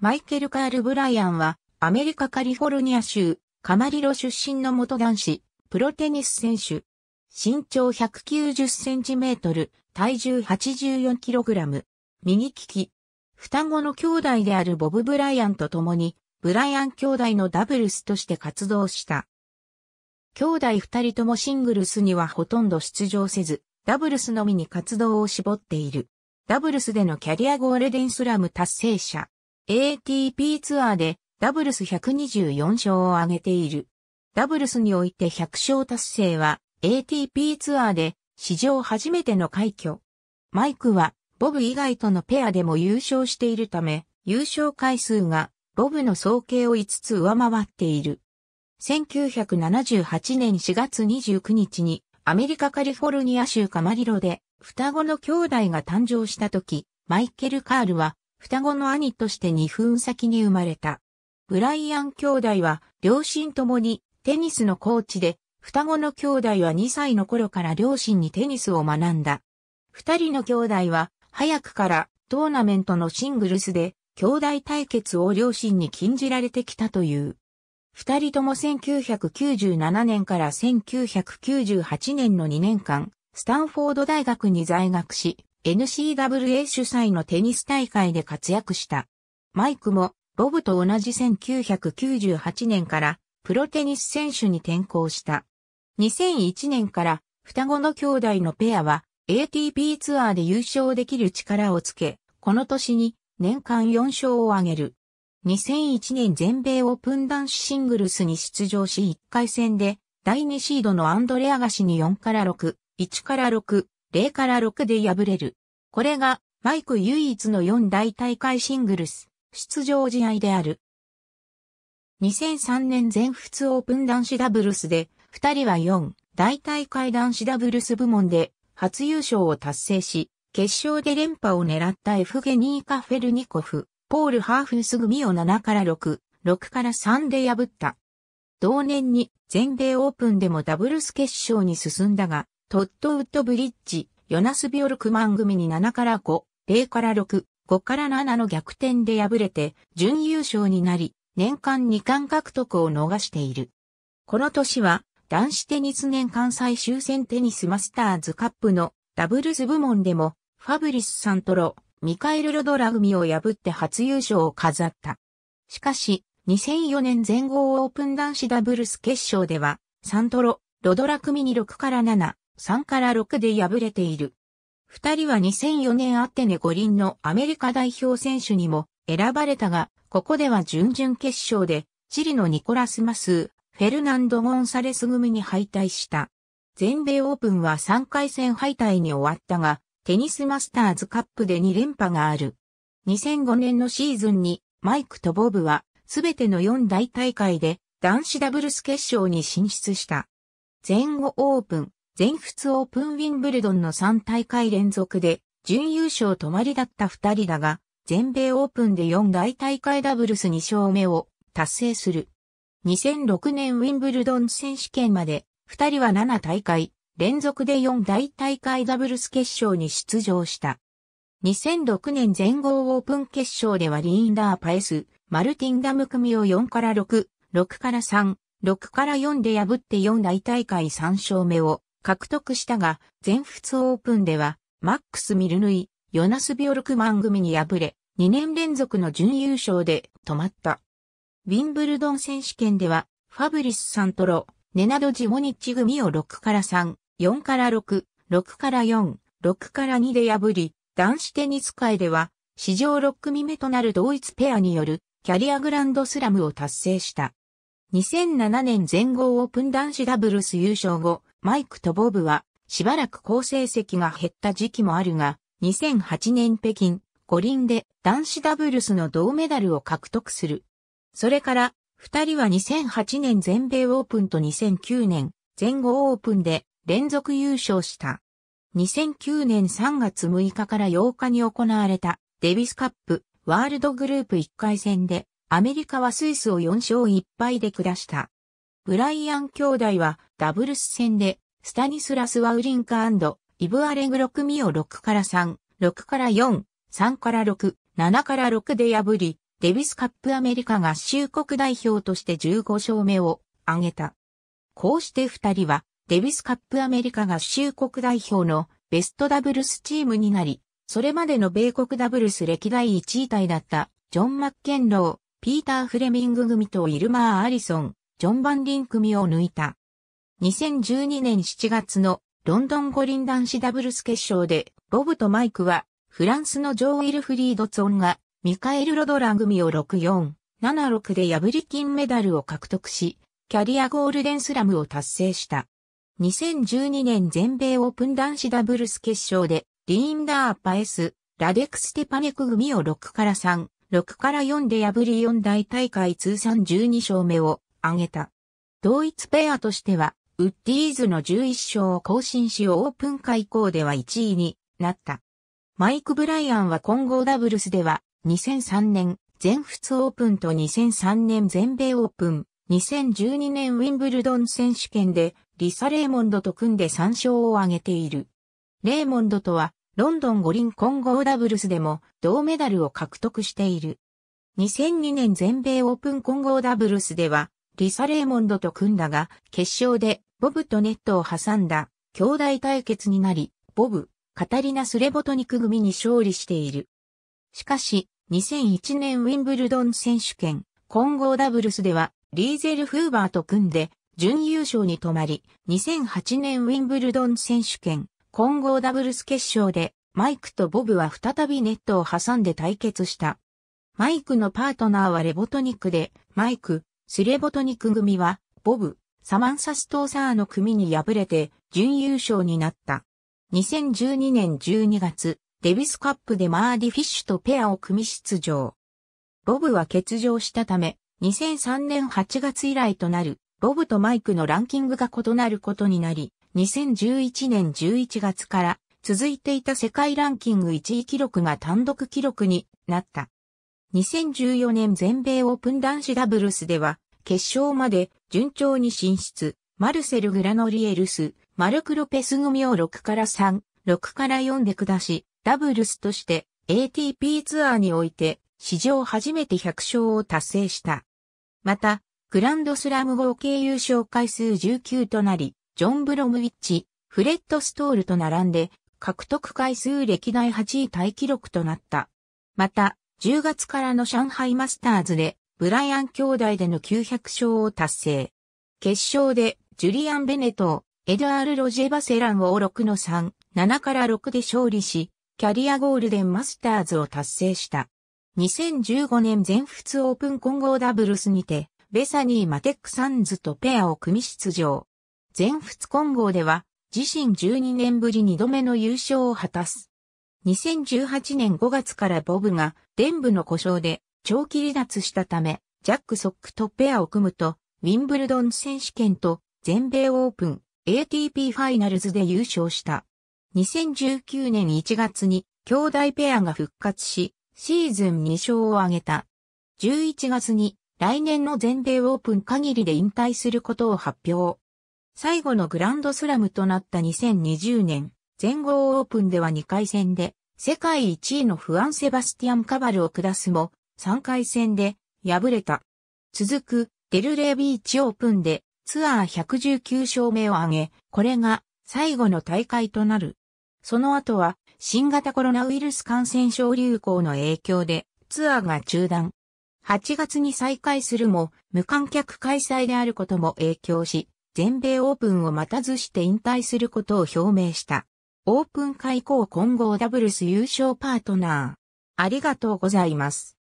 マイケル・カール・ブライアンは、アメリカ・カリフォルニア州、カマリロ出身の元男子、プロテニス選手。身長190センチメートル、体重84キログラム。右利き。双子の兄弟であるボブ・ブライアンと共に、ブライアン兄弟のダブルスとして活動した。兄弟二人ともシングルスにはほとんど出場せず、ダブルスのみに活動を絞っている。ダブルスでのキャリアゴールデンスラム達成者。ATP ツアーでダブルス124勝を挙げている。ダブルスにおいて100勝達成は ATP ツアーで史上初めての快挙。マイクはボブ以外とのペアでも優勝しているため、優勝回数がボブの総計を5つ上回っている。1978年4月29日にアメリカカリフォルニア州カマリロで双子の兄弟が誕生した時、マイケル・カールは双子の兄として2分先に生まれた。ブライアン兄弟は両親ともにテニスのコーチで、双子の兄弟は2歳の頃から両親にテニスを学んだ。二人の兄弟は早くからトーナメントのシングルスで兄弟対決を両親に禁じられてきたという。二人とも1997年から1998年の2年間、スタンフォード大学に在学し、NCWA 主催のテニス大会で活躍した。マイクもボブと同じ1998年からプロテニス選手に転向した。2001年から双子の兄弟のペアは ATP ツアーで優勝できる力をつけ、この年に年間4勝を挙げる。2001年全米オープン男子シングルスに出場し1回戦で第2シードのアンドレアガシに4から6、1から6、0から6で敗れる。これがマイク唯一の4大大会シングルス出場試合である。2003年全仏オープン男子ダブルスで、2人は4大大会男子ダブルス部門で初優勝を達成し、決勝で連覇を狙ったエフゲニーカ・フェルニコフ、ポール・ハーフス組を7から6、6から3で破った。同年に全米オープンでもダブルス決勝に進んだが、トットウッドブリッジ、ヨナス・ビオルクマン組に7から5、0から6、5から7の逆転で敗れて、準優勝になり、年間2冠獲得を逃している。この年は、男子テニス年間最終戦テニスマスターズカップのダブルス部門でも、ファブリス・サントロ、ミカエル・ロドラ組を破って初優勝を飾った。しかし、2004年全豪オープン男子ダブルス決勝では、サントロ、ロドラ組に6から7、3から6で敗れている。二人は2004年アテネ五輪のアメリカ代表選手にも選ばれたが、ここでは準々決勝で、チリのニコラス・マス、フェルナンド・ゴンサレス組に敗退した。全米オープンは3回戦敗退に終わったが、テニスマスターズカップで2連覇がある。2005年のシーズンに、マイクとボブは、すべての4大大会で、男子ダブルス決勝に進出した。前後オープン、全仏オープンウィンブルドンの3大会連続で準優勝止まりだった2人だが、全米オープンで4大大会ダブルス2勝目を達成する。2006年ウィンブルドン選手権まで2人は7大会連続で4大大会ダブルス決勝に出場した。2006年全豪オープン決勝ではリーンダーパエス、マルティンダム組を4から6、6から3、6から4で破って4大大会3勝目を獲得したが、全仏オープンでは、マックス・ミルヌイ、ヨナス・ビオルクマン組に敗れ、2年連続の準優勝で止まった。ウィンブルドン選手権では、ファブリス・サントロ、ネナド・ジモニッチ組を6から3、4から6、6から4、6から2で破り、男子テニス界では、史上6組目となる同一ペアによるキャリアグランドスラムを達成した。2007年全豪オープン男子ダブルス優勝後、マイクとボブは、しばらく好成績が減った時期もあるが、2008年北京、五輪で男子ダブルスの銅メダルを獲得する。それから、二人は2008年全米オープンと2009年全豪オープンで連続優勝した。2009年3月6日から8日に行われたデビスカップワールドグループ1回戦でアメリカはスイスを4勝1敗で下した。ブライアン兄弟はダブルス戦で、スタニスラス・ワウリンカイブ・アレグロ組を6から3、6から4、3から6、7から6で破り、デビスカップアメリカ合衆国代表として15勝目を挙げた。こうして二人は、デビスカップアメリカ合衆国代表のベストダブルスチームになり、それまでの米国ダブルス歴代1位隊だったジョン・マッケンロー、ピーター・フレミング組とイルマー・アリソン、ジョン・バンリン組を抜いた。2012年7月のロンドン五輪男子ダブルス決勝で、ボブとマイクは、フランスのジョー・ウィルフリードツォンが、ミカエル・ロドラ組を6-4、7-6で破り金メダルを獲得し、キャリアゴールデンスラムを達成した。2012年全米オープン男子ダブルス決勝で、リーンダー・パエス、ラデクス・テパネク組を6から3、6から4で破り4大大会通算12勝目を挙げた。同一ペアとしてはウッディーズの11勝を更新しオープン開口では1位になった。マイク・ブライアンは混合ダブルスでは2003年全仏オープンと2003年全米オープン、2012年ウィンブルドン選手権でリサ・レーモンドと組んで3勝を挙げている。レーモンドとはロンドン五輪混合ダブルスでも銅メダルを獲得している。2002年全米オープン混合ダブルスではリサ・レーモンドと組んだが決勝でボブとネットを挟んだ兄弟対決になり、ボブ、カタリナ・スレボトニク組に勝利している。しかし、2001年ウィンブルドン選手権混合ダブルスでは、リーゼル・フーバーと組んで、準優勝に止まり、2008年ウィンブルドン選手権混合ダブルス決勝で、マイクとボブは再びネットを挟んで対決した。マイクのパートナーはレボトニックで、マイク、スレボトニック組は、ボブ、サマンサ・ストーサーの組に敗れて準優勝になった。2012年12月、デビスカップでマーディ・フィッシュとペアを組み出場。ボブは欠場したため、2003年8月以来となる、ボブとマイクのランキングが異なることになり、2011年11月から続いていた世界ランキング1位記録が単独記録になった。2014年全米オープン男子ダブルスでは、決勝まで順調に進出。マルセル・グラノリエルス、マルク・ロペス組を6から3、6から4で下し、ダブルスとして ATP ツアーにおいて史上初めて100勝を達成した。また、グランドスラム合計優勝回数19となり、ジョン・ブロムウィッチ、フレッド・ストールと並んで、獲得回数歴代8位タイ記録となった。また、10月からの上海マスターズでブライアン兄弟での900勝を達成。決勝で、ジュリアン・ベネトエドアール・ロジェ・バセランを6の3、7から6で勝利し、キャリアゴールデンマスターズを達成した。2015年全仏オープン混合ダブルスにて、ベサニー・マテック・サンズとペアを組み出場。全仏混合では、自身12年ぶり2度目の優勝を果たす。2018年5月からボブが、デンブの故障で長期離脱したため、ジャック・ソックとペアを組むと、ウィンブルドン選手権と全米オープン ATP ファイナルズで優勝した。2019年1月に兄弟ペアが復活し、シーズン2勝を挙げた。11月に来年の全米オープン限りで引退することを発表。最後のグランドスラムとなった2020年、全豪オープンでは2回戦で世界1位のフアン・セバスティアン・カバルを下すも、3回戦で敗れた。続くデルレービーチオープンでツアー119勝目を挙げ、これが最後の大会となる。その後は新型コロナウイルス感染症流行の影響でツアーが中断。8月に再開するも無観客開催であることも影響し、全米オープンを待たずして引退することを表明した。オープン開口混合ダブルス優勝パートナー。ありがとうございます。